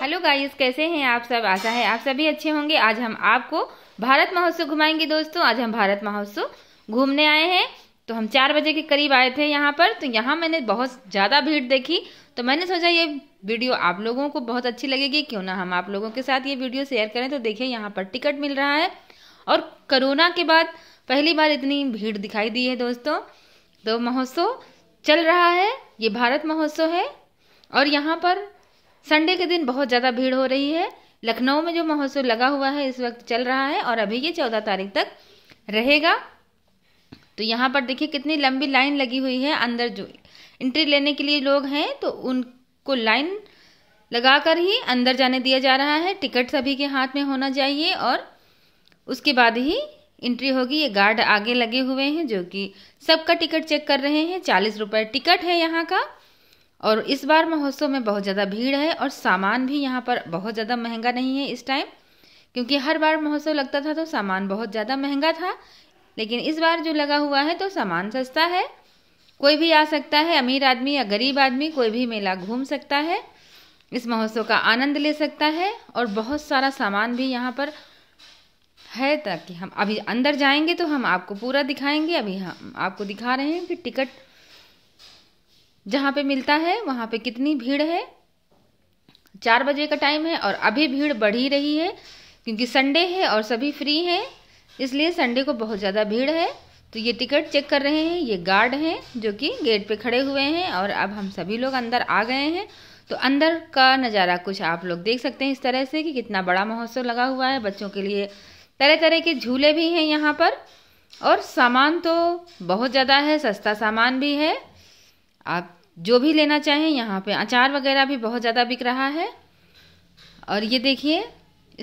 hello guys कैसे हैं आप सब आशा है आप सभी अच्छे होंगे आज हम आपको भारत महोत्सव घुमाएंगे दोस्तों आज हम भारत महोत्सव घूमने आए हैं तो हम चार बजे के करीब आए थे यहाँ पर तो यहाँ मैंने बहुत ज़्यादा भीड़ देखी तो मैंने सोचा ये वीडियो आप लोगों को बहुत अच्छी लगेगी क्यों ना हम आप लोगों के साथ ये वीडियो शेयर करें तो देखिए यहाँ पर टिकट मिल रहा है और कोरोना के बाद पहली बार इतनी भीड़ दिखाई दी है दोस्तों तो महोत्सव चल रहा है ये भारत महोत्सव है और यहाँ पर संडे के दिन बहुत ज़्यादा भीड़ हो रही है लखनऊ में जो महोत्सव लगा हुआ है इस वक्त चल रहा है और अभी ये चौदह तारीख तक रहेगा तो यहाँ पर देखिए कितनी लंबी लाइन लगी हुई है अंदर जो एंट्री लेने के लिए लोग हैं तो उनको लाइन लगाकर ही अंदर जाने दिया जा रहा है टिकट सभी के हाथ में होना चाहिए और उसके बाद ही एंट्री होगी ये गार्ड आगे लगे हुए हैं जो कि सबका टिकट चेक कर रहे हैं चालीस रुपये टिकट है यहाँ का और इस बार महोत्सव में बहुत ज़्यादा भीड़ है और सामान भी यहाँ पर बहुत ज़्यादा महंगा नहीं है इस टाइम क्योंकि हर बार महोत्सव लगता था तो सामान बहुत ज़्यादा महंगा था लेकिन इस बार जो लगा हुआ है तो सामान सस्ता है कोई भी आ सकता है अमीर आदमी या गरीब आदमी कोई भी मेला घूम सकता है इस महोत्सव का आनंद ले सकता है और बहुत सारा सामान भी यहाँ पर है ताकि हम अभी अंदर जाएंगे तो हम आपको पूरा दिखाएंगे अभी हम आपको दिखा रहे हैं कि टिकट जहाँ पे मिलता है वहाँ पे कितनी भीड़ है चार बजे का टाइम है और अभी भीड़ बढ़ ही रही है क्योंकि संडे है और सभी फ्री हैं इसलिए संडे को बहुत ज़्यादा भीड़ है तो ये टिकट चेक कर रहे हैं ये गार्ड हैं जो कि गेट पे खड़े हुए हैं और अब हम सभी लोग अंदर आ गए हैं तो अंदर का नज़ारा कुछ आप लोग देख सकते हैं इस तरह से कि कितना बड़ा महोत्सव लगा हुआ है बच्चों के लिए तरह तरह के झूले भी हैं यहाँ पर और सामान तो बहुत ज़्यादा है सस्ता सामान भी है आप जो भी लेना चाहें यहाँ पे अचार वगैरह भी बहुत ज़्यादा बिक रहा है और ये देखिए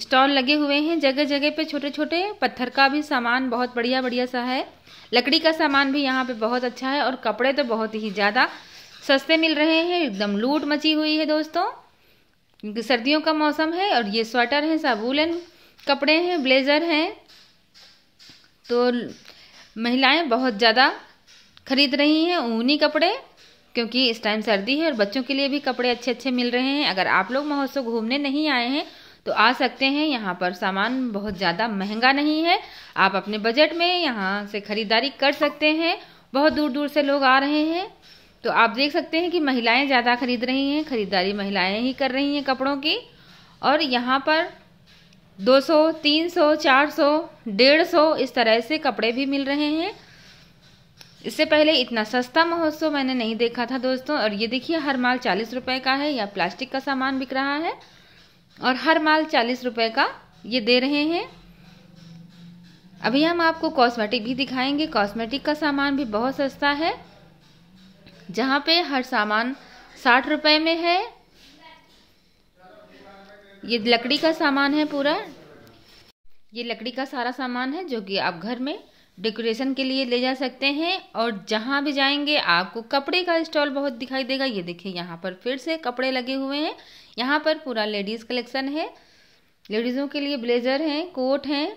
स्टॉल लगे हुए हैं जगह जगह पे छोटे छोटे पत्थर का भी सामान बहुत बढ़िया बढ़िया सा है लकड़ी का सामान भी यहाँ पे बहुत अच्छा है और कपड़े तो बहुत ही ज़्यादा सस्ते मिल रहे हैं एकदम लूट मची हुई है दोस्तों क्योंकि सर्दियों का मौसम है और ये स्वेटर हैं साबुलन कपड़े हैं ब्लेज़र हैं तो महिलाएं बहुत ज़्यादा खरीद रही हैं ऊनी कपड़े क्योंकि इस टाइम सर्दी है और बच्चों के लिए भी कपड़े अच्छे अच्छे मिल रहे हैं अगर आप लोग महोत्सव घूमने नहीं आए हैं तो आ सकते हैं यहाँ पर सामान बहुत ज़्यादा महंगा नहीं है आप अपने बजट में यहाँ से ख़रीदारी कर सकते हैं बहुत दूर दूर से लोग आ रहे हैं तो आप देख सकते हैं कि महिलाएं ज़्यादा खरीद रही हैं खरीदारी महिलाएं ही कर रही हैं कपड़ों की और यहाँ पर 200, 300, 400, 150 इस तरह से कपड़े भी मिल रहे हैं इससे पहले इतना सस्ता महोत्सव मैंने नहीं देखा था दोस्तों और ये देखिए हर माल चालीस रुपए का है या प्लास्टिक का सामान बिक रहा है और हर माल चालीस रुपए का ये दे रहे हैं अभी हम आपको कॉस्मेटिक भी दिखाएंगे कॉस्मेटिक का सामान भी बहुत सस्ता है जहाँ पे हर सामान साठ रुपए में है ये लकड़ी का सामान है पूरा ये लकड़ी का सारा सामान है जो कि आप घर में डेकोरेशन के लिए ले जा सकते हैं और जहाँ भी जाएंगे आपको कपड़े का स्टॉल बहुत दिखाई देगा ये देखिए यहाँ पर फिर से कपड़े लगे हुए हैं यहाँ पर पूरा लेडीज़ कलेक्शन है लेडीज़ों के लिए ब्लेजर हैं कोट हैं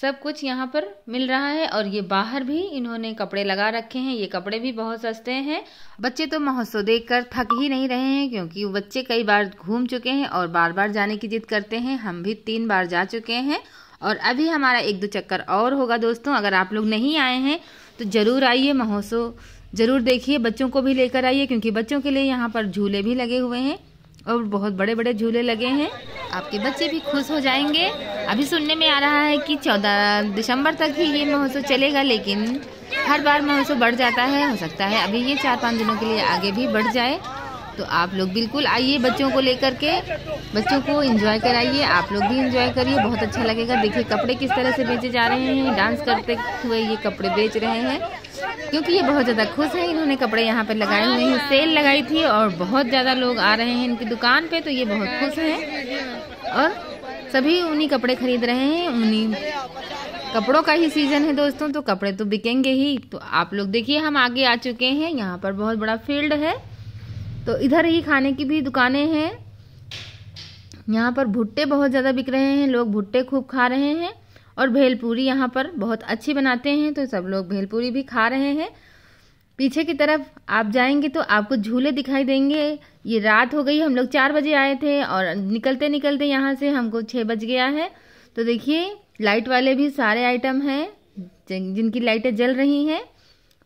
सब कुछ यहाँ पर मिल रहा है और ये बाहर भी इन्होंने कपड़े लगा रखे हैं ये कपड़े भी बहुत सस्ते हैं बच्चे तो महोत्सव देखकर थक ही नहीं रहे हैं क्योंकि बच्चे कई बार घूम चुके हैं और बार बार जाने की जिद करते हैं हम भी तीन बार जा चुके हैं और अभी हमारा एक दो चक्कर और होगा दोस्तों अगर आप लोग नहीं आए हैं तो ज़रूर आइए महोत्सव ज़रूर देखिए बच्चों को भी लेकर आइए क्योंकि बच्चों के लिए यहाँ पर झूले भी लगे हुए हैं और बहुत बड़े बड़े झूले लगे हैं आपके बच्चे भी खुश हो जाएंगे अभी सुनने में आ रहा है कि 14 दिसंबर तक ही ये महोत्सव चलेगा लेकिन हर बार महोत्सव बढ़ जाता है हो सकता है अभी ये चार पाँच दिनों के लिए आगे भी बढ़ जाए तो आप लोग बिल्कुल आइए बच्चों को लेकर के बच्चों को इंजॉय कराइए आप लोग भी इंजॉय करिए बहुत अच्छा लगेगा देखिए कपड़े किस तरह से बेचे जा रहे हैं डांस करते हुए ये कपड़े बेच रहे हैं क्योंकि ये बहुत ज़्यादा खुश हैं इन्होंने कपड़े यहाँ पे लगाए हुए हैं सेल लगाई थी और बहुत ज़्यादा लोग आ रहे हैं इनकी दुकान पे तो ये बहुत खुश हैं और सभी उन्हीं कपड़े खरीद रहे हैं उन्हीं कपड़ों का ही सीज़न है दोस्तों तो कपड़े तो बिकेंगे ही तो आप लोग देखिए हम आगे आ चुके हैं यहाँ पर बहुत बड़ा फील्ड है तो इधर ही खाने की भी दुकानें हैं यहाँ पर भुट्टे बहुत ज़्यादा बिक रहे हैं लोग भुट्टे खूब खा रहे हैं और भेलपूरी यहाँ पर बहुत अच्छी बनाते हैं तो सब लोग भेलपूरी भी खा रहे हैं पीछे की तरफ आप जाएंगे तो आपको झूले दिखाई देंगे ये रात हो गई हम लोग चार बजे आए थे और निकलते निकलते यहाँ से हमको छः बज गया है तो देखिए लाइट वाले भी सारे आइटम हैं जिनकी लाइटें जल रही हैं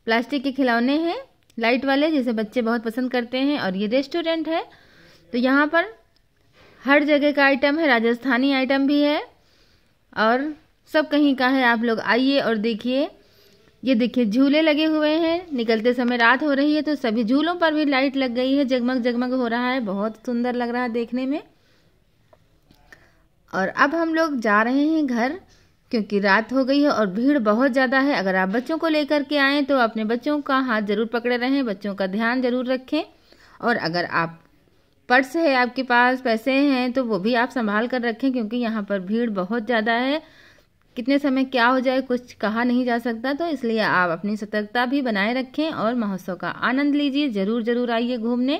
प्लास्टिक के खिलौने हैं लाइट वाले जिसे बच्चे बहुत पसंद करते हैं और ये रेस्टोरेंट है तो यहाँ पर हर जगह का आइटम है राजस्थानी आइटम भी है और सब कहीं का है आप लोग आइए और देखिए ये देखिए झूले लगे हुए हैं निकलते समय रात हो रही है तो सभी झूलों पर भी लाइट लग गई है जगमग जगमग हो रहा है बहुत सुंदर लग रहा है देखने में और अब हम लोग जा रहे हैं घर क्योंकि रात हो गई है और भीड़ बहुत ज़्यादा है अगर आप बच्चों को लेकर के आएँ तो अपने बच्चों का हाथ ज़रूर पकड़े रहें बच्चों का ध्यान ज़रूर रखें और अगर आप पर्स है आपके पास पैसे हैं तो वो भी आप संभाल कर रखें क्योंकि यहाँ पर भीड़ बहुत ज़्यादा है कितने समय क्या हो जाए कुछ कहा नहीं जा सकता तो इसलिए आप अपनी सतर्कता भी बनाए रखें और महोत्सव का आनंद लीजिए ज़रूर ज़रूर आइए घूमने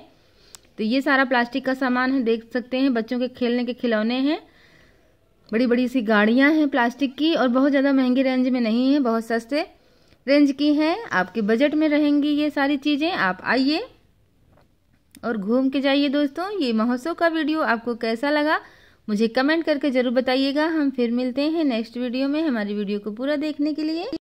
तो ये सारा प्लास्टिक का सामान है देख सकते हैं बच्चों के खेलने के खिलौने हैं बड़ी बड़ी सी गाड़ियाँ हैं प्लास्टिक की और बहुत ज़्यादा महंगी रेंज में नहीं है बहुत सस्ते रेंज की हैं आपके बजट में रहेंगी ये सारी चीज़ें आप आइए और घूम के जाइए दोस्तों ये महोत्सव का वीडियो आपको कैसा लगा मुझे कमेंट करके ज़रूर बताइएगा हम फिर मिलते हैं नेक्स्ट वीडियो में हमारी वीडियो को पूरा देखने के लिए